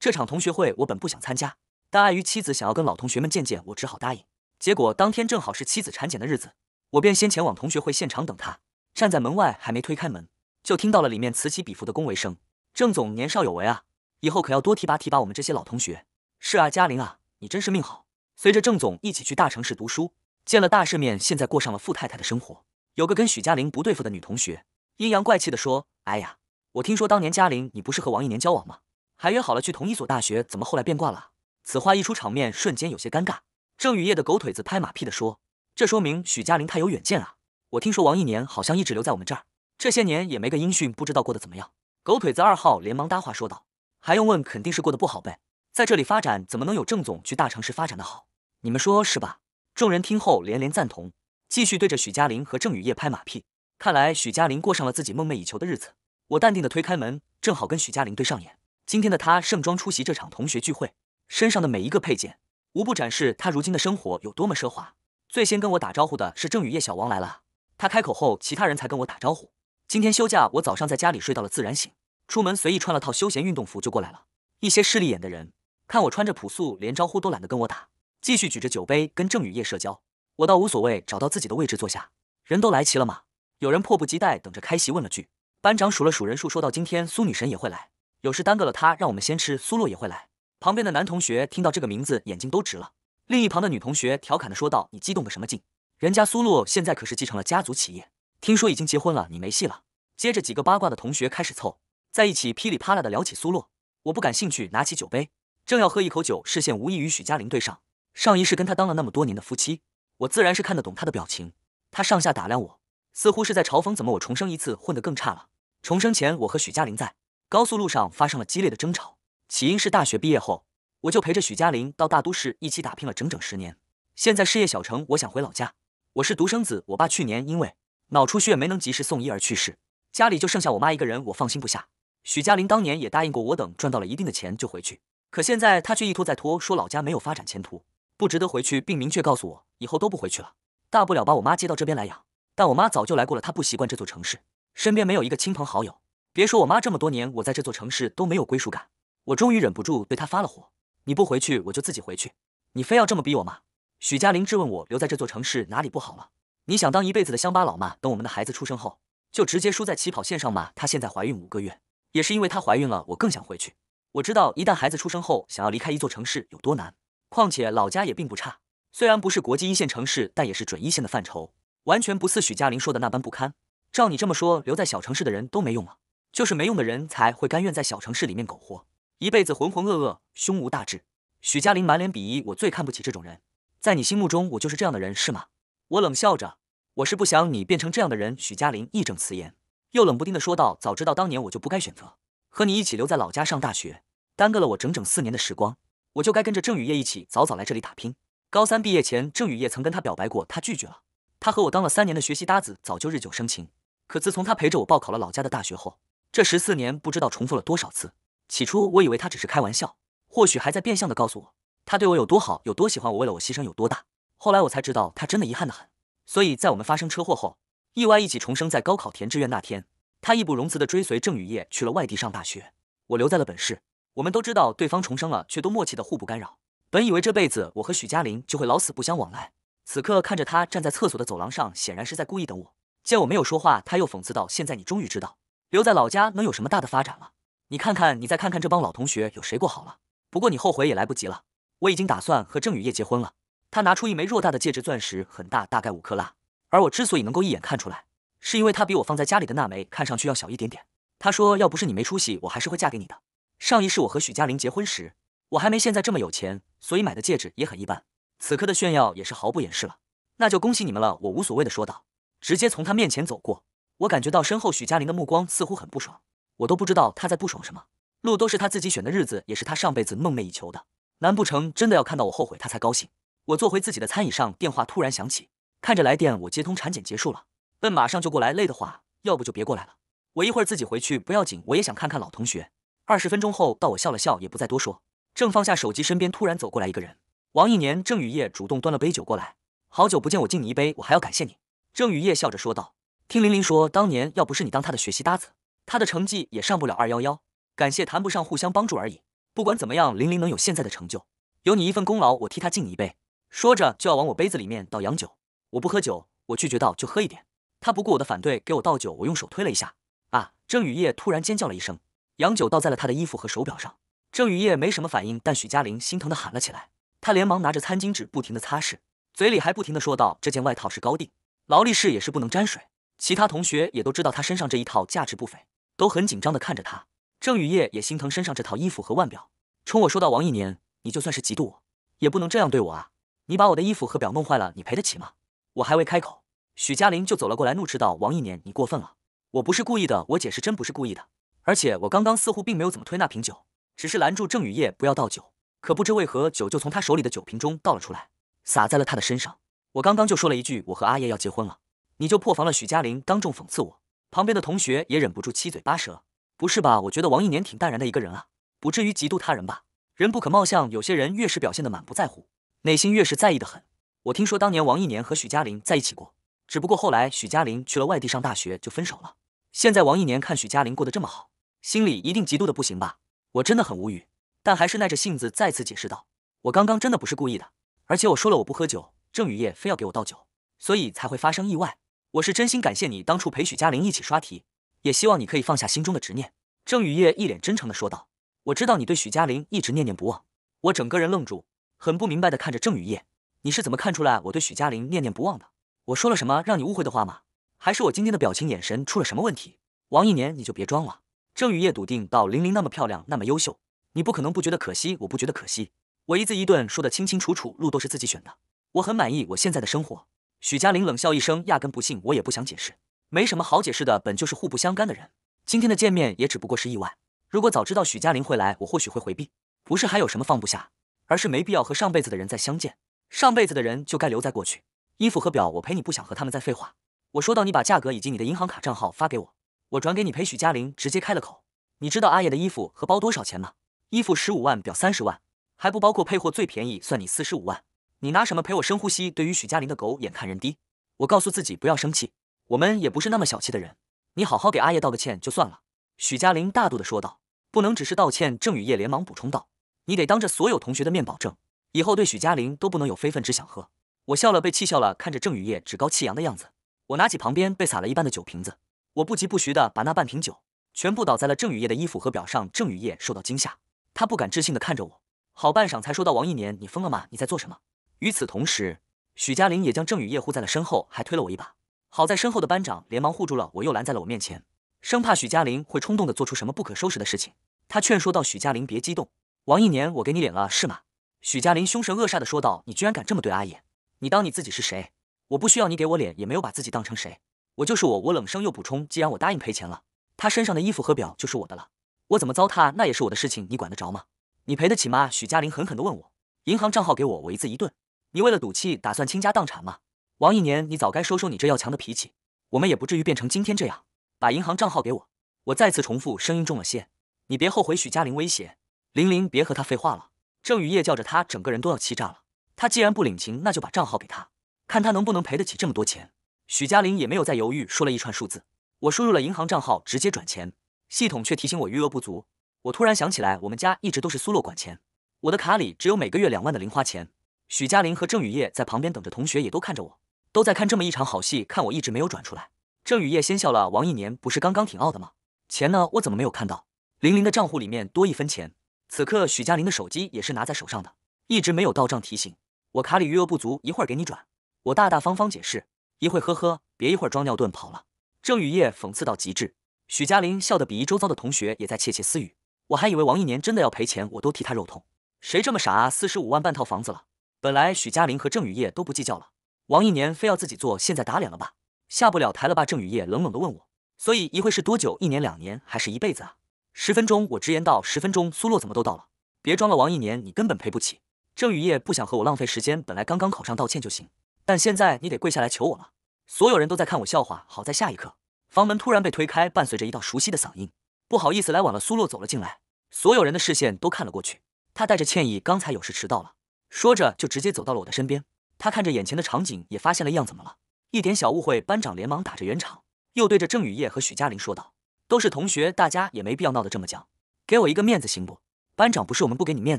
这场同学会我本不想参加，但碍于妻子想要跟老同学们见见，我只好答应。结果当天正好是妻子产检的日子，我便先前往同学会现场等她。站在门外还没推开门，就听到了里面此起彼伏的恭维声：“郑总年少有为啊，以后可要多提拔提拔我们这些老同学。”“是啊，嘉玲啊，你真是命好，随着郑总一起去大城市读书，见了大世面，现在过上了富太太的生活。”有个跟许嘉玲不对付的女同学阴阳怪气地说：“哎呀，我听说当年嘉玲你不是和王一年交往吗？”还约好了去同一所大学，怎么后来变卦了？此话一出，场面瞬间有些尴尬。郑雨夜的狗腿子拍马屁的说：“这说明许嘉玲太有远见啊！我听说王一年好像一直留在我们这儿，这些年也没个音讯，不知道过得怎么样。”狗腿子二号连忙搭话说道：“还用问？肯定是过得不好呗！在这里发展怎么能有郑总去大城市发展的好？你们说是吧？”众人听后连连赞同，继续对着许嘉玲和郑雨夜拍马屁。看来许嘉玲过上了自己梦寐以求的日子。我淡定的推开门，正好跟许嘉玲对上眼。今天的他盛装出席这场同学聚会，身上的每一个配件无不展示他如今的生活有多么奢华。最先跟我打招呼的是郑雨夜小王来了。他开口后，其他人才跟我打招呼。今天休假，我早上在家里睡到了自然醒，出门随意穿了套休闲运动服就过来了。一些势利眼的人看我穿着朴素，连招呼都懒得跟我打，继续举着酒杯跟郑雨夜社交。我倒无所谓，找到自己的位置坐下。人都来齐了吗？有人迫不及待等着开席，问了句。班长数了数人数，说到今天苏女神也会来。有事耽搁了，他让我们先吃。苏洛也会来。旁边的男同学听到这个名字，眼睛都直了。另一旁的女同学调侃的说道：“你激动个什么劲？人家苏洛现在可是继承了家族企业，听说已经结婚了，你没戏了。”接着几个八卦的同学开始凑在一起，噼里啪啦的聊起苏洛。我不感兴趣，拿起酒杯，正要喝一口酒，视线无意与许嘉玲对上。上一世跟他当了那么多年的夫妻，我自然是看得懂他的表情。他上下打量我，似乎是在嘲讽：怎么我重生一次混得更差了？重生前我和许嘉玲在。高速路上发生了激烈的争吵，起因是大学毕业后，我就陪着许佳林到大都市一起打拼了整整十年。现在事业小成，我想回老家。我是独生子，我爸去年因为脑出血没能及时送医而去世，家里就剩下我妈一个人，我放心不下。许佳林当年也答应过我，等赚到了一定的钱就回去。可现在她却一拖再拖，说老家没有发展前途，不值得回去，并明确告诉我以后都不回去了。大不了把我妈接到这边来养，但我妈早就来过了，她不习惯这座城市，身边没有一个亲朋好友。别说我妈这么多年，我在这座城市都没有归属感。我终于忍不住对她发了火。你不回去，我就自己回去。你非要这么逼我吗？许佳玲质问我，留在这座城市哪里不好了？你想当一辈子的乡巴佬吗？等我们的孩子出生后，就直接输在起跑线上吗？她现在怀孕五个月，也是因为她怀孕了，我更想回去。我知道一旦孩子出生后，想要离开一座城市有多难。况且老家也并不差，虽然不是国际一线城市，但也是准一线的范畴，完全不似许佳玲说的那般不堪。照你这么说，留在小城市的人都没用了？就是没用的人才会甘愿在小城市里面苟活，一辈子浑浑噩噩，胸无大志。许嘉玲满脸鄙夷，我最看不起这种人。在你心目中，我就是这样的人是吗？我冷笑着，我是不想你变成这样的人。许嘉玲义正辞严，又冷不丁的说道：“早知道当年我就不该选择和你一起留在老家上大学，耽搁了我整整四年的时光，我就该跟着郑雨夜一起早早来这里打拼。高三毕业前，郑雨夜曾跟他表白过，他拒绝了。他和我当了三年的学习搭子，早就日久生情。可自从他陪着我报考了老家的大学后，”这十四年不知道重复了多少次。起初我以为他只是开玩笑，或许还在变相的告诉我他对我有多好，有多喜欢我，为了我牺牲有多大。后来我才知道他真的遗憾的很。所以在我们发生车祸后，意外一起重生在高考填志愿那天，他义不容辞的追随郑雨夜去了外地上大学，我留在了本市。我们都知道对方重生了，却都默契的互不干扰。本以为这辈子我和许佳玲就会老死不相往来，此刻看着他站在厕所的走廊上，显然是在故意等我。见我没有说话，他又讽刺道：“现在你终于知道。”留在老家能有什么大的发展了？你看看，你再看看这帮老同学，有谁过好了？不过你后悔也来不及了。我已经打算和郑雨夜结婚了。他拿出一枚偌大的戒指，钻石很大，大概五克拉。而我之所以能够一眼看出来，是因为它比我放在家里的那枚看上去要小一点点。他说：“要不是你没出息，我还是会嫁给你的。”上一世我和许嘉玲结婚时，我还没现在这么有钱，所以买的戒指也很一般。此刻的炫耀也是毫不掩饰了。那就恭喜你们了。我无所谓的说道，直接从他面前走过。我感觉到身后许嘉玲的目光似乎很不爽，我都不知道她在不爽什么。路都是她自己选的，日子也是她上辈子梦寐以求的，难不成真的要看到我后悔她才高兴？我坐回自己的餐椅上，电话突然响起，看着来电，我接通。产检结束了，笨马上就过来，累的话，要不就别过来了。我一会儿自己回去不要紧，我也想看看老同学。二十分钟后到，我笑了笑，也不再多说，正放下手机，身边突然走过来一个人，王一年。郑雨夜主动端了杯酒过来，好久不见，我敬你一杯，我还要感谢你。郑雨夜笑着说道。听林琳说，当年要不是你当她的学习搭子，她的成绩也上不了二幺幺。感谢谈不上，互相帮助而已。不管怎么样，林琳能有现在的成就，有你一份功劳。我替她敬你一杯。说着就要往我杯子里面倒洋酒，我不喝酒，我拒绝道，就喝一点。他不顾我的反对，给我倒酒，我用手推了一下。啊！郑雨夜突然尖叫了一声，洋酒倒在了他的衣服和手表上。郑雨夜没什么反应，但许佳玲心疼的喊了起来，他连忙拿着餐巾纸不停的擦拭，嘴里还不停的说道：“这件外套是高定，劳力士也是不能沾水。”其他同学也都知道他身上这一套价值不菲，都很紧张的看着他。郑雨夜也心疼身上这套衣服和腕表，冲我说道：“王一年，你就算是嫉妒我，也不能这样对我啊！你把我的衣服和表弄坏了，你赔得起吗？”我还未开口，许嘉林就走了过来，怒斥道：“王一年，你过分了！我不是故意的，我姐是真不是故意的。而且我刚刚似乎并没有怎么推那瓶酒，只是拦住郑雨夜不要倒酒，可不知为何，酒就从他手里的酒瓶中倒了出来，洒在了他的身上。我刚刚就说了一句，我和阿叶要结婚了。”你就破防了，许嘉林当众讽刺我，旁边的同学也忍不住七嘴八舌。不是吧？我觉得王一年挺淡然的一个人啊，不至于嫉妒他人吧？人不可貌相，有些人越是表现得满不在乎，内心越是在意的很。我听说当年王一年和许嘉林在一起过，只不过后来许嘉林去了外地上大学就分手了。现在王一年看许嘉林过得这么好，心里一定嫉妒的不行吧？我真的很无语，但还是耐着性子再次解释道：“我刚刚真的不是故意的，而且我说了我不喝酒，郑雨夜非要给我倒酒，所以才会发生意外。”我是真心感谢你当初陪许佳玲一起刷题，也希望你可以放下心中的执念。郑雨夜一脸真诚地说道：“我知道你对许佳玲一直念念不忘。”我整个人愣住，很不明白地看着郑雨夜：“你是怎么看出来我对许佳玲念念不忘的？我说了什么让你误会的话吗？还是我今天的表情眼神出了什么问题？”王一年，你就别装了。郑雨夜笃定道：“玲玲那么漂亮，那么优秀，你不可能不觉得可惜。我不觉得可惜，我一字一顿说得清清楚楚，路都是自己选的。我很满意我现在的生活。”许佳玲冷笑一声，压根不信，我也不想解释，没什么好解释的，本就是互不相干的人，今天的见面也只不过是意外。如果早知道许佳玲会来，我或许会回避。不是还有什么放不下，而是没必要和上辈子的人再相见，上辈子的人就该留在过去。衣服和表我赔你，不想和他们再废话。我说到，你把价格以及你的银行卡账号发给我，我转给你赔。许佳玲直接开了口，你知道阿爷的衣服和包多少钱吗？衣服十五万，表三十万，还不包括配货，最便宜算你四十五万。你拿什么陪我深呼吸？对于许佳玲的狗眼看人低，我告诉自己不要生气，我们也不是那么小气的人。你好好给阿叶道个歉就算了。许佳玲大度的说道，不能只是道歉。郑雨夜连忙补充道，你得当着所有同学的面保证，以后对许佳玲都不能有非分之想。呵，我笑了，被气笑了。看着郑雨夜趾高气扬的样子，我拿起旁边被洒了一半的酒瓶子，我不疾不徐的把那半瓶酒全部倒在了郑雨夜的衣服和表上。郑雨夜受到惊吓，他不敢置信的看着我，好半晌才说道：“王一年，你疯了吗？你在做什么？与此同时，许嘉林也将郑宇夜护在了身后，还推了我一把。好在身后的班长连忙护住了我，又拦在了我面前，生怕许嘉林会冲动的做出什么不可收拾的事情。他劝说道：“许嘉林，别激动，王一年，我给你脸了是吗？”许嘉林凶神恶煞地说道：“你居然敢这么对阿野？你当你自己是谁？我不需要你给我脸，也没有把自己当成谁。我就是我。”我冷声又补充：“既然我答应赔钱了，他身上的衣服和表就是我的了。我怎么糟蹋那也是我的事情，你管得着吗？你赔得起吗？”许嘉林狠狠地问我：“银行账号给我。”我一字一顿。你为了赌气打算倾家荡产吗，王一年？你早该收收你这要强的脾气，我们也不至于变成今天这样。把银行账号给我。我再次重复，声音重了些。你别后悔，许嘉玲威胁。玲玲，别和他废话了。郑雨夜叫着他，整个人都要气炸了。他既然不领情，那就把账号给他，看他能不能赔得起这么多钱。许嘉玲也没有再犹豫，说了一串数字。我输入了银行账号，直接转钱，系统却提醒我余额不足。我突然想起来，我们家一直都是苏洛管钱，我的卡里只有每个月两万的零花钱。许嘉林和郑雨夜在旁边等着，同学也都看着我，都在看这么一场好戏，看我一直没有转出来。郑雨夜先笑了，王一年不是刚刚挺傲的吗？钱呢？我怎么没有看到？玲玲的账户里面多一分钱？此刻许嘉琳的手机也是拿在手上的，一直没有到账提醒。我卡里余额不足，一会儿给你转。我大大方方解释，一会呵呵，别一会儿装尿遁跑了。郑雨夜讽刺到极致，许嘉琳笑得鄙夷，周遭的同学也在窃窃私语。我还以为王一年真的要赔钱，我都替他肉痛。谁这么傻啊？四十五万半套房子了。本来许佳玲和郑雨夜都不计较了，王一年非要自己做，现在打脸了吧？下不了台了吧？郑雨夜冷冷地问我。所以一会是多久？一年、两年，还是一辈子啊？十分钟，我直言道。十分钟，苏洛怎么都到了？别装了，王一年，你根本赔不起。郑雨夜不想和我浪费时间，本来刚刚口上道歉就行，但现在你得跪下来求我了。所有人都在看我笑话。好在下一刻，房门突然被推开，伴随着一道熟悉的嗓音：“不好意思，来晚了。”苏洛走了进来，所有人的视线都看了过去。他带着歉意：“刚才有事迟到了。”说着，就直接走到了我的身边。他看着眼前的场景，也发现了异样，怎么了？一点小误会。班长连忙打着圆场，又对着郑雨夜和许佳玲说道：“都是同学，大家也没必要闹得这么僵。给我一个面子行不？”班长不是我们不给你面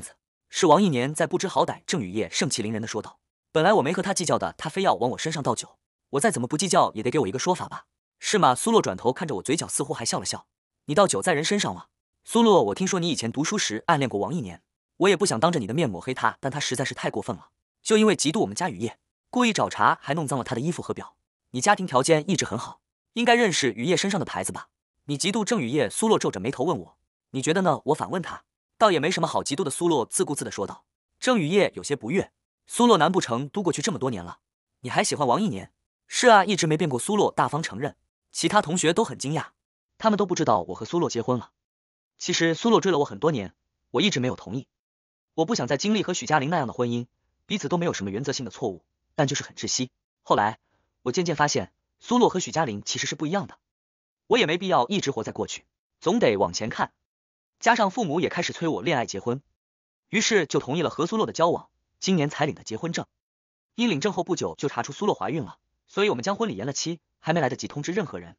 子，是王一年在不知好歹。郑雨夜盛气凌人的说道：“本来我没和他计较的，他非要往我身上倒酒。我再怎么不计较，也得给我一个说法吧？是吗？”苏洛转头看着我，嘴角似乎还笑了笑：“你倒酒在人身上了。”苏洛，我听说你以前读书时暗恋过王一年。我也不想当着你的面抹黑他，但他实在是太过分了，就因为嫉妒我们家雨夜，故意找茬，还弄脏了他的衣服和表。你家庭条件一直很好，应该认识雨夜身上的牌子吧？你嫉妒郑雨夜？苏洛皱着眉头问我，你觉得呢？我反问他，倒也没什么好嫉妒的。苏洛自顾自地说道。郑雨夜有些不悦，苏洛，难不成都过去这么多年了，你还喜欢王一年？是啊，一直没变过。苏洛大方承认。其他同学都很惊讶，他们都不知道我和苏洛结婚了。其实苏洛追了我很多年，我一直没有同意。我不想再经历和许嘉玲那样的婚姻，彼此都没有什么原则性的错误，但就是很窒息。后来，我渐渐发现苏洛和许嘉玲其实是不一样的，我也没必要一直活在过去，总得往前看。加上父母也开始催我恋爱结婚，于是就同意了和苏洛的交往。今年才领的结婚证，因领证后不久就查出苏洛怀孕了，所以我们将婚礼延了期，还没来得及通知任何人。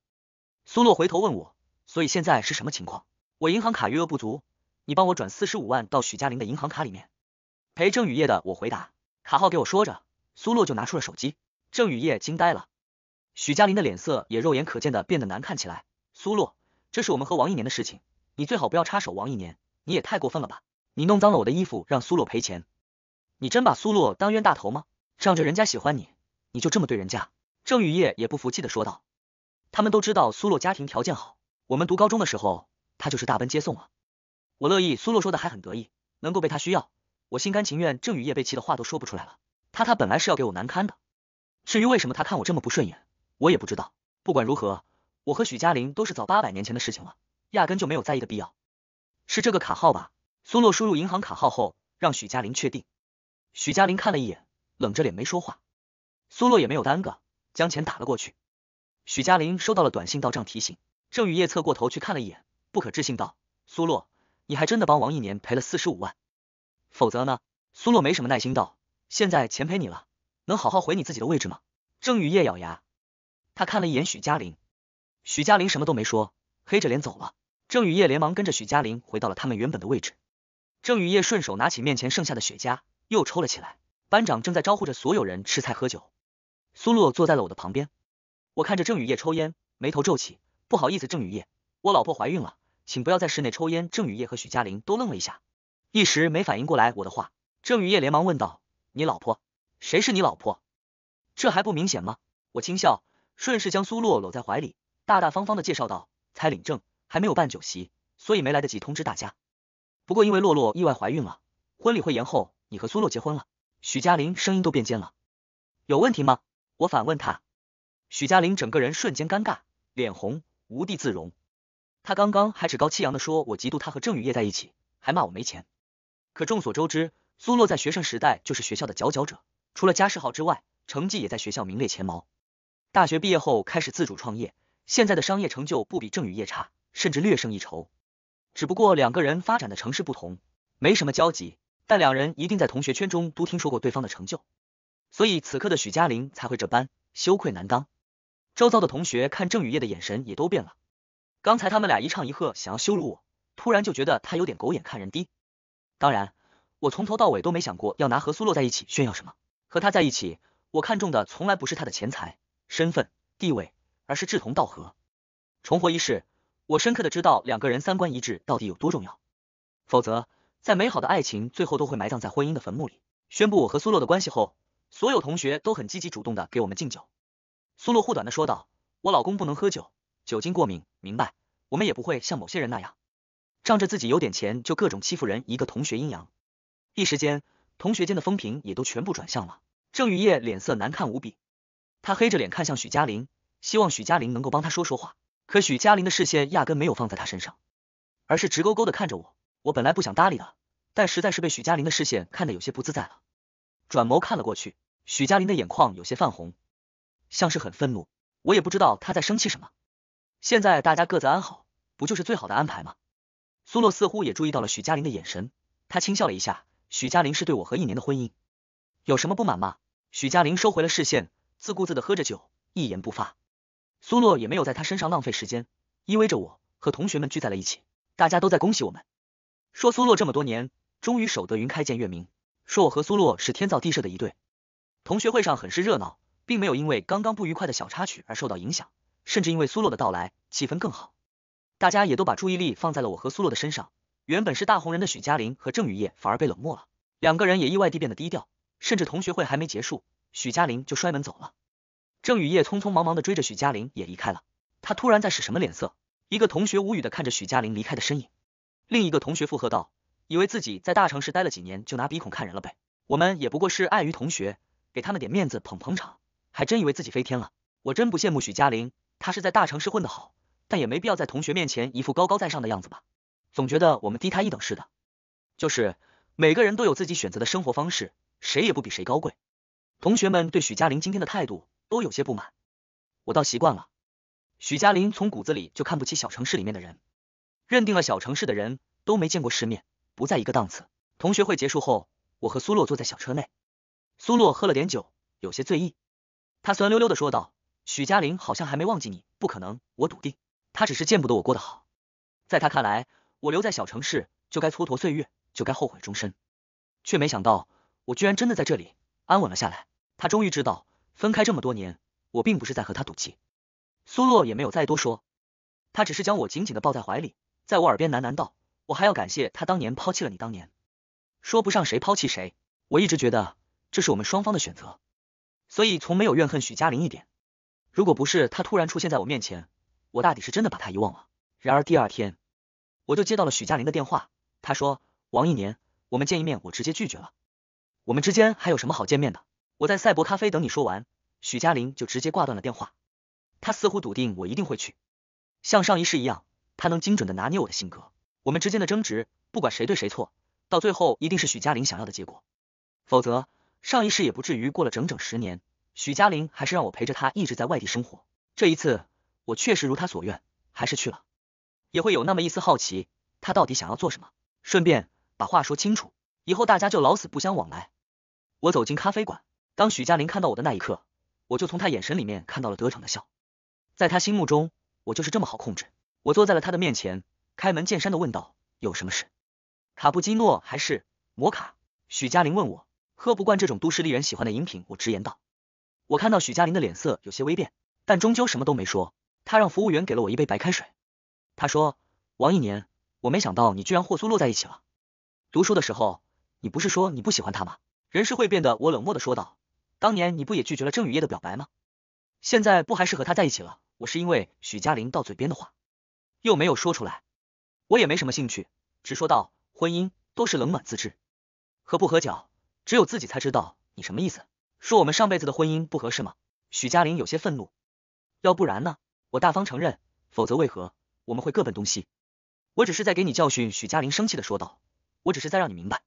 苏洛回头问我，所以现在是什么情况？我银行卡余额不足。你帮我转四十五万到许佳玲的银行卡里面，陪郑雨夜的。我回答，卡号给我说着。苏洛就拿出了手机，郑雨夜惊呆了，许佳玲的脸色也肉眼可见的变得难看起来。苏洛，这是我们和王一年的事情，你最好不要插手王一年，你也太过分了吧！你弄脏了我的衣服，让苏洛赔钱，你真把苏洛当冤大头吗？仗着人家喜欢你，你就这么对人家？郑雨夜也不服气的说道。他们都知道苏洛家庭条件好，我们读高中的时候，他就是大奔接送了。我乐意，苏洛说的还很得意，能够被他需要，我心甘情愿。郑雨夜被气的话都说不出来了，他他本来是要给我难堪的。至于为什么他看我这么不顺眼，我也不知道。不管如何，我和许嘉玲都是早八百年前的事情了，压根就没有在意的必要。是这个卡号吧？苏洛输入银行卡号后，让许嘉玲确定。许嘉玲看了一眼，冷着脸没说话。苏洛也没有耽搁，将钱打了过去。许嘉玲收到了短信到账提醒，郑雨夜侧过头去看了一眼，不可置信道：“苏洛。”你还真的帮王一年赔了四十五万，否则呢？苏洛没什么耐心道。现在钱赔你了，能好好回你自己的位置吗？郑雨夜咬牙，他看了一眼许嘉玲，许嘉玲什么都没说，黑着脸走了。郑雨夜连忙跟着许嘉玲回到了他们原本的位置。郑雨夜顺手拿起面前剩下的雪茄，又抽了起来。班长正在招呼着所有人吃菜喝酒。苏洛坐在了我的旁边，我看着郑雨夜抽烟，眉头皱起。不好意思，郑雨夜，我老婆怀孕了。请不要在室内抽烟。郑雨夜和许佳玲都愣了一下，一时没反应过来我的话。郑雨夜连忙问道：“你老婆？谁是你老婆？”这还不明显吗？我轻笑，顺势将苏洛搂在怀里，大大方方的介绍道：“才领证，还没有办酒席，所以没来得及通知大家。不过因为洛洛意外怀孕了，婚礼会延后。你和苏洛结婚了。”许佳玲声音都变尖了：“有问题吗？”我反问他。许佳玲整个人瞬间尴尬，脸红，无地自容。他刚刚还趾高气扬的说，我嫉妒他和郑雨夜在一起，还骂我没钱。可众所周知，苏洛在学生时代就是学校的佼佼者，除了家世好之外，成绩也在学校名列前茅。大学毕业后开始自主创业，现在的商业成就不比郑雨夜差，甚至略胜一筹。只不过两个人发展的城市不同，没什么交集，但两人一定在同学圈中都听说过对方的成就，所以此刻的许嘉玲才会这般羞愧难当。周遭的同学看郑雨夜的眼神也都变了。刚才他们俩一唱一和，想要羞辱我，突然就觉得他有点狗眼看人低。当然，我从头到尾都没想过要拿和苏洛在一起炫耀什么。和他在一起，我看中的从来不是他的钱财、身份、地位，而是志同道合。重活一世，我深刻的知道两个人三观一致到底有多重要。否则，在美好的爱情最后都会埋葬在婚姻的坟墓里。宣布我和苏洛的关系后，所有同学都很积极主动的给我们敬酒。苏洛护短的说道：“我老公不能喝酒。”酒精过敏，明白。我们也不会像某些人那样，仗着自己有点钱就各种欺负人。一个同学阴阳，一时间同学间的风评也都全部转向了。郑雨夜脸色难看无比，他黑着脸看向许嘉玲，希望许嘉玲能够帮他说说话。可许嘉玲的视线压根没有放在他身上，而是直勾勾的看着我。我本来不想搭理的，但实在是被许嘉玲的视线看得有些不自在了，转眸看了过去。许嘉玲的眼眶有些泛红，像是很愤怒。我也不知道她在生气什么。现在大家各自安好，不就是最好的安排吗？苏洛似乎也注意到了许佳玲的眼神，他轻笑了一下。许佳玲是对我和一年的婚姻有什么不满吗？许佳玲收回了视线，自顾自的喝着酒，一言不发。苏洛也没有在他身上浪费时间，依偎着我和同学们聚在了一起，大家都在恭喜我们，说苏洛这么多年终于守得云开见月明，说我和苏洛是天造地设的一对。同学会上很是热闹，并没有因为刚刚不愉快的小插曲而受到影响。甚至因为苏洛的到来，气氛更好，大家也都把注意力放在了我和苏洛的身上。原本是大红人的许嘉玲和郑雨夜反而被冷漠了，两个人也意外地变得低调。甚至同学会还没结束，许嘉玲就摔门走了，郑雨夜匆匆忙忙地追着许嘉玲也离开了。他突然在使什么脸色？一个同学无语的看着许嘉玲离开的身影，另一个同学附和道：“以为自己在大城市待了几年，就拿鼻孔看人了呗？我们也不过是碍于同学，给他们点面子捧捧场，还真以为自己飞天了？我真不羡慕许嘉玲。”他是在大城市混得好，但也没必要在同学面前一副高高在上的样子吧？总觉得我们低他一等似的。就是每个人都有自己选择的生活方式，谁也不比谁高贵。同学们对许佳玲今天的态度都有些不满，我倒习惯了。许佳玲从骨子里就看不起小城市里面的人，认定了小城市的人都没见过世面，不在一个档次。同学会结束后，我和苏洛坐在小车内，苏洛喝了点酒，有些醉意，他酸溜溜的说道。许嘉玲好像还没忘记你，不可能，我笃定，她只是见不得我过得好。在他看来，我留在小城市就该蹉跎岁月，就该后悔终身。却没想到我居然真的在这里安稳了下来。他终于知道，分开这么多年，我并不是在和他赌气。苏洛也没有再多说，他只是将我紧紧的抱在怀里，在我耳边喃喃道：“我还要感谢他当年抛弃了你。当年说不上谁抛弃谁，我一直觉得这是我们双方的选择，所以从没有怨恨许嘉玲一点。”如果不是他突然出现在我面前，我大抵是真的把他遗忘了。然而第二天，我就接到了许佳玲的电话，她说王一年，我们见一面，我直接拒绝了。我们之间还有什么好见面的？我在赛博咖啡等你。说完，许佳玲就直接挂断了电话。他似乎笃定我一定会去，像上一世一样，他能精准的拿捏我的性格。我们之间的争执，不管谁对谁错，到最后一定是许佳玲想要的结果，否则上一世也不至于过了整整十年。许嘉玲还是让我陪着她一直在外地生活。这一次，我确实如她所愿，还是去了。也会有那么一丝好奇，她到底想要做什么？顺便把话说清楚，以后大家就老死不相往来。我走进咖啡馆，当许嘉玲看到我的那一刻，我就从她眼神里面看到了得逞的笑。在她心目中，我就是这么好控制。我坐在了他的面前，开门见山的问道：“有什么事？”卡布基诺还是摩卡？许嘉玲问我，喝不惯这种都市丽人喜欢的饮品。我直言道。我看到许佳林的脸色有些微变，但终究什么都没说。他让服务员给了我一杯白开水。他说：“王一年，我没想到你居然霍苏洛在一起了。读书的时候，你不是说你不喜欢他吗？人是会变的。”我冷漠的说道：“当年你不也拒绝了郑雨夜的表白吗？现在不还是和他在一起了？我是因为许佳林到嘴边的话，又没有说出来，我也没什么兴趣，只说道：婚姻都是冷暖自知，合不合脚，只有自己才知道。你什么意思？”说我们上辈子的婚姻不合适吗？许佳玲有些愤怒，要不然呢？我大方承认，否则为何我们会各奔东西？我只是在给你教训。”许佳玲生气的说道，“我只是在让你明白，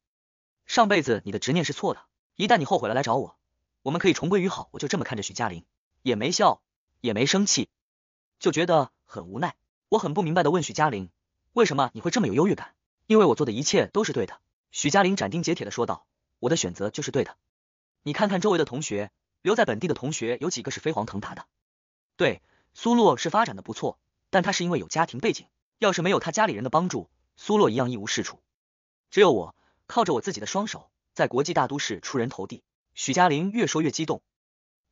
上辈子你的执念是错的。一旦你后悔了，来找我，我们可以重归于好。”我就这么看着许佳玲，也没笑，也没生气，就觉得很无奈。我很不明白的问许佳玲：“为什么你会这么有优越感？”“因为我做的一切都是对的。”许佳玲斩钉截铁的说道，“我的选择就是对的。”你看看周围的同学，留在本地的同学有几个是飞黄腾达的？对，苏洛是发展的不错，但他是因为有家庭背景，要是没有他家里人的帮助，苏洛一样一无是处。只有我，靠着我自己的双手，在国际大都市出人头地。许佳玲越说越激动，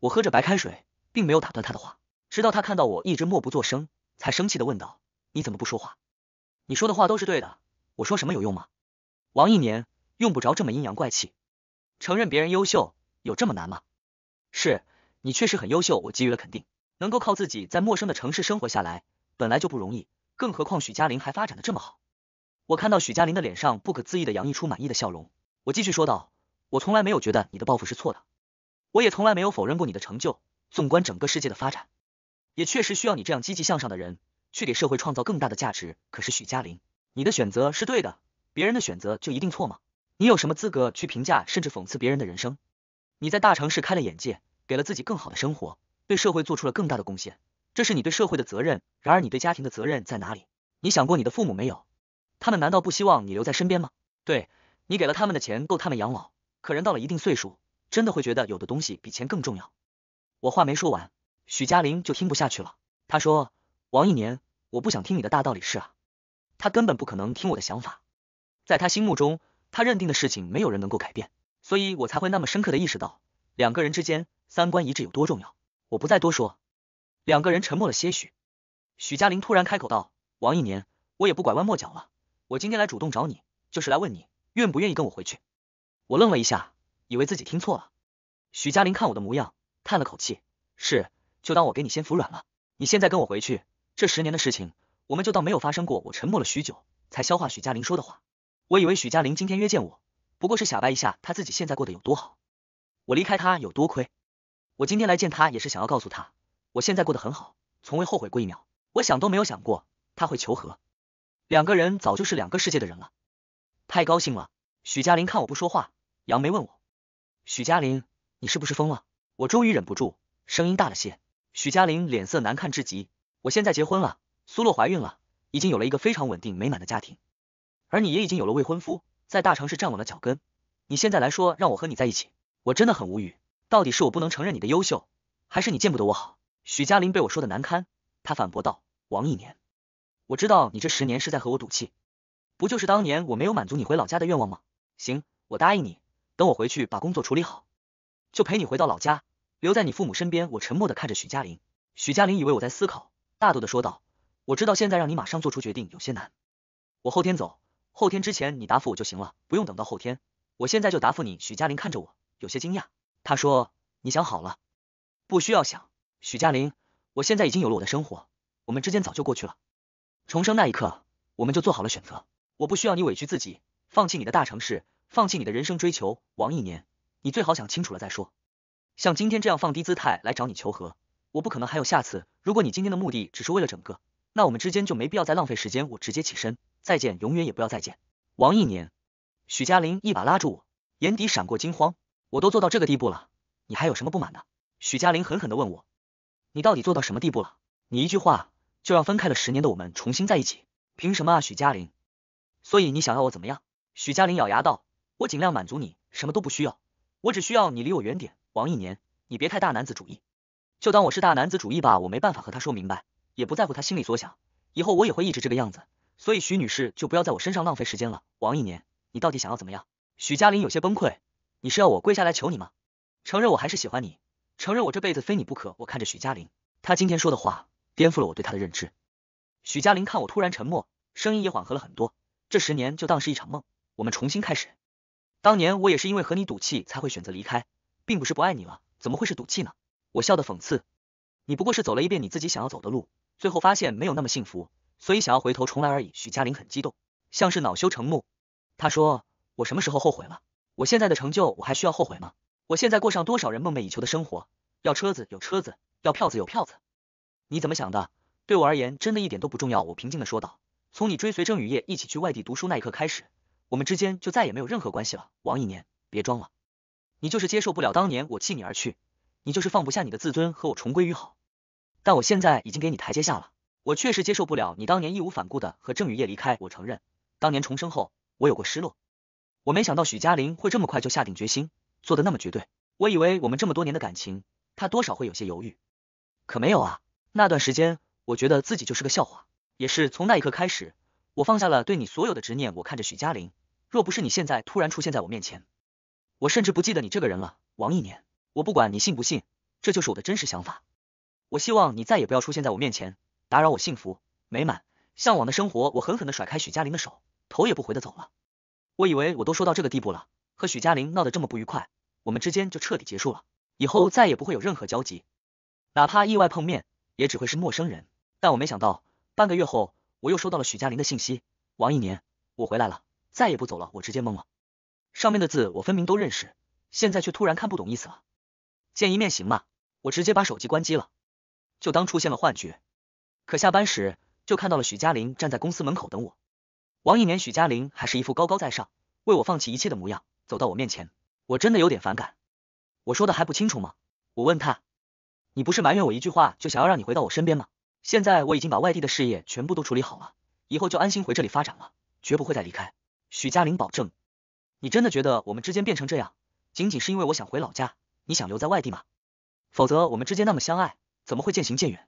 我喝着白开水，并没有打断他的话，直到他看到我一直默不作声，才生气的问道：“你怎么不说话？你说的话都是对的，我说什么有用吗？”王一年用不着这么阴阳怪气，承认别人优秀。有这么难吗？是，你确实很优秀，我给予了肯定。能够靠自己在陌生的城市生活下来，本来就不容易，更何况许嘉林还发展的这么好。我看到许嘉林的脸上不可自抑的洋溢出满意的笑容。我继续说道，我从来没有觉得你的抱负是错的，我也从来没有否认过你的成就。纵观整个世界的发展，也确实需要你这样积极向上的人去给社会创造更大的价值。可是许嘉林，你的选择是对的，别人的选择就一定错吗？你有什么资格去评价甚至讽刺别人的人生？你在大城市开了眼界，给了自己更好的生活，对社会做出了更大的贡献，这是你对社会的责任。然而，你对家庭的责任在哪里？你想过你的父母没有？他们难道不希望你留在身边吗？对，你给了他们的钱够他们养老，可人到了一定岁数，真的会觉得有的东西比钱更重要。我话没说完，许佳玲就听不下去了。她说：“王一年，我不想听你的大道理是啊，他根本不可能听我的想法，在他心目中，他认定的事情没有人能够改变。”所以我才会那么深刻的意识到，两个人之间三观一致有多重要。我不再多说。两个人沉默了些许，许佳玲突然开口道：“王一年，我也不拐弯抹角了，我今天来主动找你，就是来问你愿不愿意跟我回去。”我愣了一下，以为自己听错了。许佳玲看我的模样，叹了口气：“是，就当我给你先服软了。你现在跟我回去，这十年的事情，我们就当没有发生过。”我沉默了许久，才消化许佳玲说的话。我以为许佳玲今天约见我。不过是显摆一下他自己现在过得有多好，我离开他有多亏。我今天来见他也是想要告诉他，我现在过得很好，从未后悔过一秒。我想都没有想过他会求和，两个人早就是两个世界的人了。太高兴了，许佳玲看我不说话，杨梅问我，许佳玲，你是不是疯了？我终于忍不住，声音大了些。许佳玲脸色难看至极，我现在结婚了，苏洛怀孕了，已经有了一个非常稳定美满的家庭，而你也已经有了未婚夫。在大城市站稳了脚跟，你现在来说让我和你在一起，我真的很无语。到底是我不能承认你的优秀，还是你见不得我好？许佳林被我说的难堪，他反驳道：“王一年，我知道你这十年是在和我赌气，不就是当年我没有满足你回老家的愿望吗？行，我答应你，等我回去把工作处理好，就陪你回到老家，留在你父母身边。”我沉默的看着许佳林，许佳林以为我在思考，大度的说道：“我知道现在让你马上做出决定有些难，我后天走。”后天之前你答复我就行了，不用等到后天，我现在就答复你。许嘉玲看着我，有些惊讶，她说：“你想好了？不需要想。”许嘉玲，我现在已经有了我的生活，我们之间早就过去了。重生那一刻，我们就做好了选择，我不需要你委屈自己，放弃你的大城市，放弃你的人生追求。王一年，你最好想清楚了再说。像今天这样放低姿态来找你求和，我不可能还有下次。如果你今天的目的只是为了整个，那我们之间就没必要再浪费时间。我直接起身。再见，永远也不要再见。王一年，许嘉林一把拉住我，眼底闪过惊慌。我都做到这个地步了，你还有什么不满的？许嘉林狠狠的问我。你到底做到什么地步了？你一句话就让分开了十年的我们重新在一起，凭什么啊？许嘉林。所以你想要我怎么样？许嘉林咬牙道，我尽量满足你，什么都不需要，我只需要你离我远点。王一年，你别太大男子主义，就当我是大男子主义吧。我没办法和他说明白，也不在乎他心里所想，以后我也会一直这个样子。所以徐女士就不要在我身上浪费时间了，王一年，你到底想要怎么样？许佳玲有些崩溃，你是要我跪下来求你吗？承认我还是喜欢你，承认我这辈子非你不可。我看着许佳玲，她今天说的话颠覆了我对她的认知。许佳玲看我突然沉默，声音也缓和了很多。这十年就当是一场梦，我们重新开始。当年我也是因为和你赌气才会选择离开，并不是不爱你了，怎么会是赌气呢？我笑的讽刺，你不过是走了一遍你自己想要走的路，最后发现没有那么幸福。所以想要回头重来而已。许嘉玲很激动，像是恼羞成怒。她说：“我什么时候后悔了？我现在的成就，我还需要后悔吗？我现在过上多少人梦寐以求的生活，要车子有车子，要票子有票子。你怎么想的？对我而言，真的一点都不重要。”我平静的说道。从你追随郑雨夜一起去外地读书那一刻开始，我们之间就再也没有任何关系了。王一年，别装了，你就是接受不了当年我弃你而去，你就是放不下你的自尊和我重归于好。但我现在已经给你台阶下了。我确实接受不了你当年义无反顾的和郑雨夜离开。我承认，当年重生后我有过失落。我没想到许嘉玲会这么快就下定决心，做的那么绝对。我以为我们这么多年的感情，她多少会有些犹豫，可没有啊。那段时间我觉得自己就是个笑话。也是从那一刻开始，我放下了对你所有的执念。我看着许嘉玲，若不是你现在突然出现在我面前，我甚至不记得你这个人了。王一年，我不管你信不信，这就是我的真实想法。我希望你再也不要出现在我面前。打扰我幸福、美满、向往的生活，我狠狠地甩开许佳玲的手，头也不回地走了。我以为我都说到这个地步了，和许佳玲闹得这么不愉快，我们之间就彻底结束了，以后再也不会有任何交集，哪怕意外碰面，也只会是陌生人。但我没想到，半个月后，我又收到了许佳玲的信息：王一年，我回来了，再也不走了。我直接懵了，上面的字我分明都认识，现在却突然看不懂意思了。见一面行吗？我直接把手机关机了，就当出现了幻觉。可下班时，就看到了许佳玲站在公司门口等我。王一年，许佳玲还是一副高高在上，为我放弃一切的模样，走到我面前，我真的有点反感。我说的还不清楚吗？我问他，你不是埋怨我一句话就想要让你回到我身边吗？现在我已经把外地的事业全部都处理好了，以后就安心回这里发展了，绝不会再离开。许佳玲保证。你真的觉得我们之间变成这样，仅仅是因为我想回老家，你想留在外地吗？否则我们之间那么相爱，怎么会渐行渐远？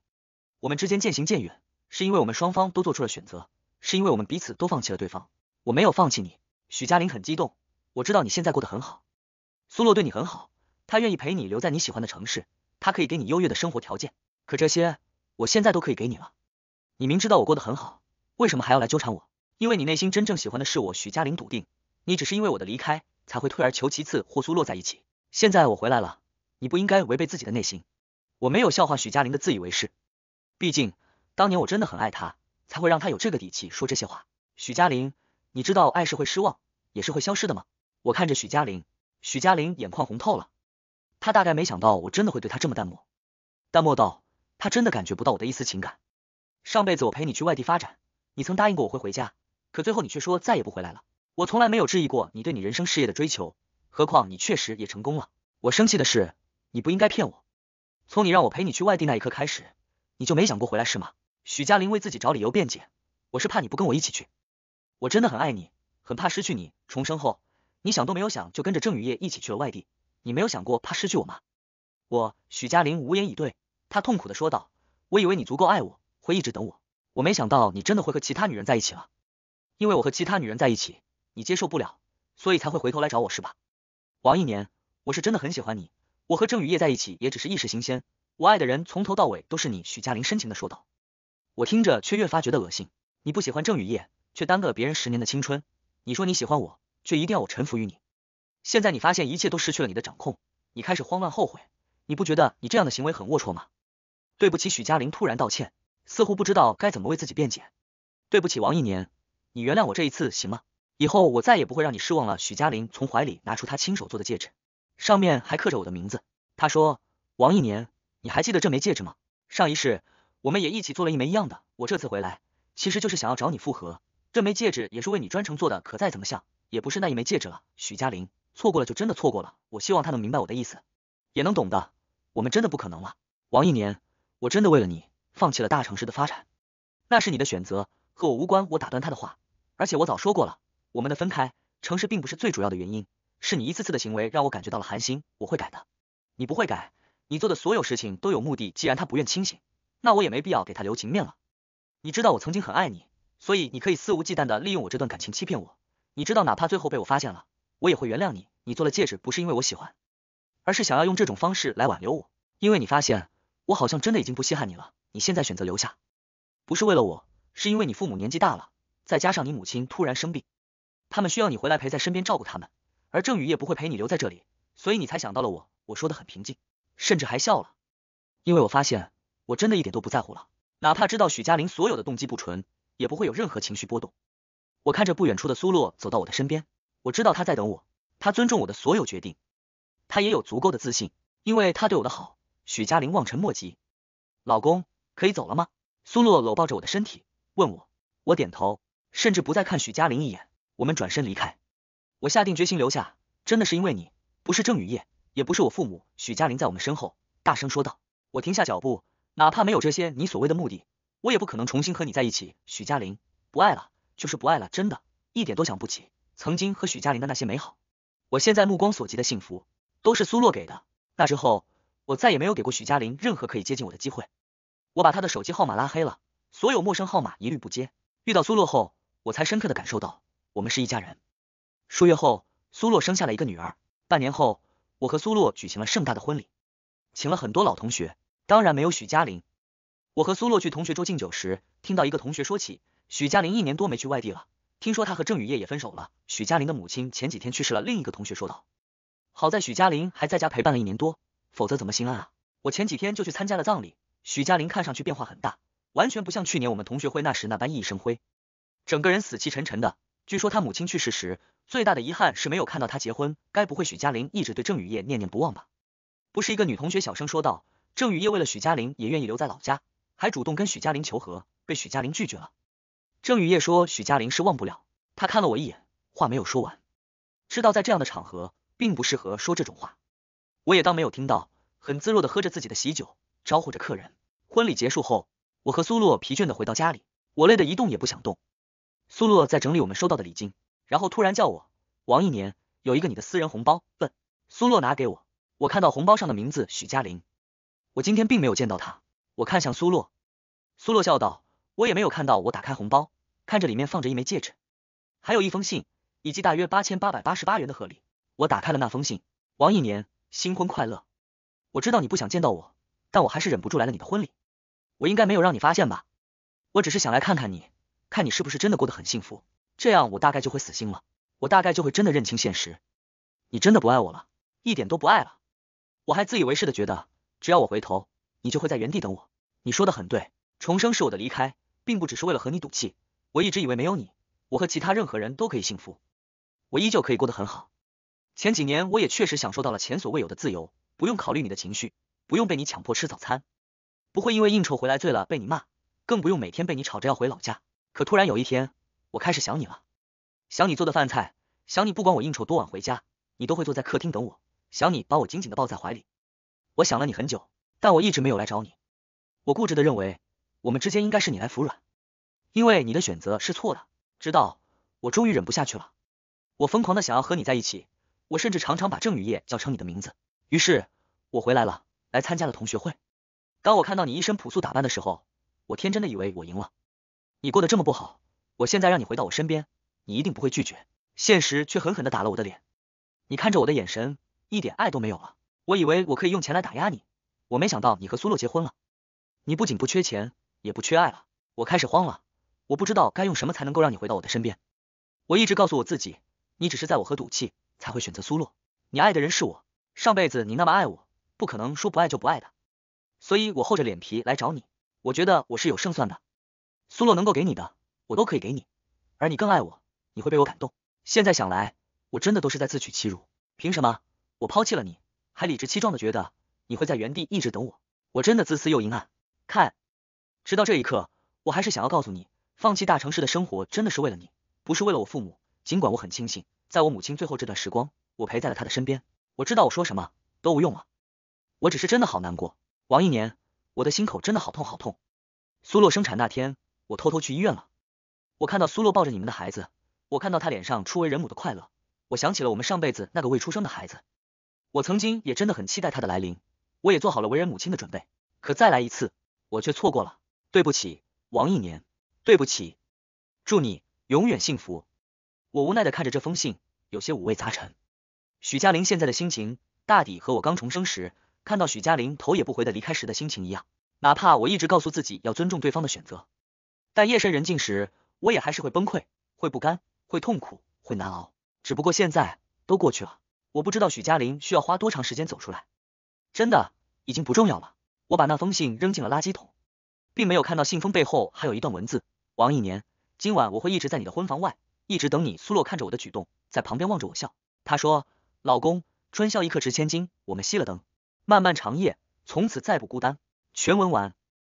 我们之间渐行渐远，是因为我们双方都做出了选择，是因为我们彼此都放弃了对方。我没有放弃你，许嘉玲很激动。我知道你现在过得很好，苏洛对你很好，他愿意陪你留在你喜欢的城市，他可以给你优越的生活条件。可这些，我现在都可以给你了。你明知道我过得很好，为什么还要来纠缠我？因为你内心真正喜欢的是我，许嘉玲笃定。你只是因为我的离开，才会退而求其次或苏洛在一起。现在我回来了，你不应该违背自己的内心。我没有笑话许嘉玲的自以为是。毕竟，当年我真的很爱他，才会让他有这个底气说这些话。许佳玲，你知道爱是会失望，也是会消失的吗？我看着许佳玲，许佳玲眼眶红透了。他大概没想到我真的会对他这么淡漠，淡漠到他真的感觉不到我的一丝情感。上辈子我陪你去外地发展，你曾答应过我会回家，可最后你却说再也不回来了。我从来没有质疑过你对你人生事业的追求，何况你确实也成功了。我生气的是，你不应该骗我。从你让我陪你去外地那一刻开始。你就没想过回来是吗？许佳玲为自己找理由辩解，我是怕你不跟我一起去，我真的很爱你，很怕失去你。重生后，你想都没有想就跟着郑雨夜一起去了外地，你没有想过怕失去我吗？我，许佳玲无言以对，她痛苦的说道，我以为你足够爱我，会一直等我，我没想到你真的会和其他女人在一起了，因为我和其他女人在一起，你接受不了，所以才会回头来找我是吧？王一年，我是真的很喜欢你，我和郑雨夜在一起也只是一时新鲜。我爱的人从头到尾都是你，许佳玲深情的说道。我听着却越发觉得恶心。你不喜欢郑雨夜，却耽搁了别人十年的青春。你说你喜欢我，却一定要我臣服于你。现在你发现一切都失去了你的掌控，你开始慌乱后悔。你不觉得你这样的行为很龌龊吗？对不起，许佳玲突然道歉，似乎不知道该怎么为自己辩解。对不起，王一年，你原谅我这一次行吗？以后我再也不会让你失望了。许佳玲从怀里拿出他亲手做的戒指，上面还刻着我的名字。他说，王一年。你还记得这枚戒指吗？上一世我们也一起做了一枚一样的。我这次回来，其实就是想要找你复合。这枚戒指也是为你专程做的，可再怎么像，也不是那一枚戒指了。许佳玲，错过了就真的错过了。我希望他能明白我的意思，也能懂得，我们真的不可能了。王一年，我真的为了你放弃了大城市的发展，那是你的选择，和我无关。我打断他的话，而且我早说过了，我们的分开，城市并不是最主要的原因，是你一次次的行为让我感觉到了寒心，我会改的。你不会改。你做的所有事情都有目的，既然他不愿清醒，那我也没必要给他留情面了。你知道我曾经很爱你，所以你可以肆无忌惮的利用我这段感情欺骗我。你知道哪怕最后被我发现了，我也会原谅你。你做了戒指不是因为我喜欢，而是想要用这种方式来挽留我。因为你发现我好像真的已经不稀罕你了。你现在选择留下，不是为了我，是因为你父母年纪大了，再加上你母亲突然生病，他们需要你回来陪在身边照顾他们。而郑宇也不会陪你留在这里，所以你才想到了我。我说的很平静。甚至还笑了，因为我发现我真的一点都不在乎了，哪怕知道许佳玲所有的动机不纯，也不会有任何情绪波动。我看着不远处的苏洛走到我的身边，我知道他在等我，他尊重我的所有决定，他也有足够的自信，因为他对我的好，许佳玲望尘莫及。老公，可以走了吗？苏洛搂抱着我的身体问我，我点头，甚至不再看许佳玲一眼，我们转身离开。我下定决心留下，真的是因为你，不是郑雨夜。也不是我父母，许佳玲在我们身后大声说道。我停下脚步，哪怕没有这些你所谓的目的，我也不可能重新和你在一起。许佳玲不爱了，就是不爱了，真的，一点都想不起曾经和许佳玲的那些美好。我现在目光所及的幸福，都是苏洛给的。那之后，我再也没有给过许佳玲任何可以接近我的机会。我把她的手机号码拉黑了，所有陌生号码一律不接。遇到苏洛后，我才深刻的感受到，我们是一家人。数月后，苏洛生下了一个女儿。半年后。我和苏洛举行了盛大的婚礼，请了很多老同学，当然没有许嘉玲。我和苏洛去同学桌敬酒时，听到一个同学说起许嘉玲一年多没去外地了，听说她和郑雨夜也分手了。许嘉玲的母亲前几天去世了。另一个同学说道，好在许嘉玲还在家陪伴了一年多，否则怎么心安啊？我前几天就去参加了葬礼，许嘉玲看上去变化很大，完全不像去年我们同学会那时那般熠熠生辉，整个人死气沉沉的。据说他母亲去世时最大的遗憾是没有看到他结婚，该不会许嘉玲一直对郑雨夜念念不忘吧？不是一个女同学小声说道。郑雨夜为了许嘉玲也愿意留在老家，还主动跟许嘉玲求和，被许嘉玲拒绝了。郑雨夜说许嘉玲是忘不了，他看了我一眼，话没有说完，知道在这样的场合并不适合说这种话，我也当没有听到，很自若的喝着自己的喜酒，招呼着客人。婚礼结束后，我和苏洛疲倦的回到家里，我累得一动也不想动。苏洛在整理我们收到的礼金，然后突然叫我王一年有一个你的私人红包，问苏洛拿给我，我看到红包上的名字许佳玲，我今天并没有见到他，我看向苏洛，苏洛笑道，我也没有看到，我打开红包，看着里面放着一枚戒指，还有一封信，以及大约八千八百八十八元的贺礼，我打开了那封信，王一年新婚快乐，我知道你不想见到我，但我还是忍不住来了你的婚礼，我应该没有让你发现吧，我只是想来看看你。看你是不是真的过得很幸福，这样我大概就会死心了，我大概就会真的认清现实，你真的不爱我了，一点都不爱了。我还自以为是的觉得，只要我回头，你就会在原地等我。你说的很对，重生是我的离开，并不只是为了和你赌气。我一直以为没有你，我和其他任何人都可以幸福，我依旧可以过得很好。前几年我也确实享受到了前所未有的自由，不用考虑你的情绪，不用被你强迫吃早餐，不会因为应酬回来醉了被你骂，更不用每天被你吵着要回老家。可突然有一天，我开始想你了，想你做的饭菜，想你不管我应酬多晚回家，你都会坐在客厅等我，想你把我紧紧的抱在怀里。我想了你很久，但我一直没有来找你。我固执的认为，我们之间应该是你来服软，因为你的选择是错的。直到我终于忍不下去了，我疯狂的想要和你在一起。我甚至常常把郑雨夜叫成你的名字。于是，我回来了，来参加了同学会。当我看到你一身朴素打扮的时候，我天真的以为我赢了。你过得这么不好，我现在让你回到我身边，你一定不会拒绝。现实却狠狠的打了我的脸，你看着我的眼神一点爱都没有了。我以为我可以用钱来打压你，我没想到你和苏洛结婚了。你不仅不缺钱，也不缺爱了。我开始慌了，我不知道该用什么才能够让你回到我的身边。我一直告诉我自己，你只是在我和赌气才会选择苏洛，你爱的人是我。上辈子你那么爱我，不可能说不爱就不爱的。所以我厚着脸皮来找你，我觉得我是有胜算的。苏洛能够给你的，我都可以给你，而你更爱我，你会被我感动。现在想来，我真的都是在自取其辱。凭什么我抛弃了你，还理直气壮的觉得你会在原地一直等我？我真的自私又阴暗。看，直到这一刻，我还是想要告诉你，放弃大城市的生活真的是为了你，不是为了我父母。尽管我很庆幸，在我母亲最后这段时光，我陪在了她的身边。我知道我说什么都无用了，我只是真的好难过。王一年，我的心口真的好痛好痛。苏洛生产那天。我偷偷去医院了，我看到苏洛抱着你们的孩子，我看到他脸上初为人母的快乐，我想起了我们上辈子那个未出生的孩子，我曾经也真的很期待他的来临，我也做好了为人母亲的准备，可再来一次，我却错过了，对不起，王一年，对不起，祝你永远幸福。我无奈的看着这封信，有些五味杂陈。许嘉玲现在的心情，大抵和我刚重生时看到许嘉玲头也不回的离开时的心情一样，哪怕我一直告诉自己要尊重对方的选择。但夜深人静时，我也还是会崩溃，会不甘，会痛苦，会难熬。只不过现在都过去了，我不知道许嘉玲需要花多长时间走出来。真的，已经不重要了。我把那封信扔进了垃圾桶，并没有看到信封背后还有一段文字：王一年，今晚我会一直在你的婚房外，一直等你。苏洛看着我的举动，在旁边望着我笑。他说：“老公，春宵一刻值千金。”我们熄了灯，漫漫长夜，从此再不孤单。全文完。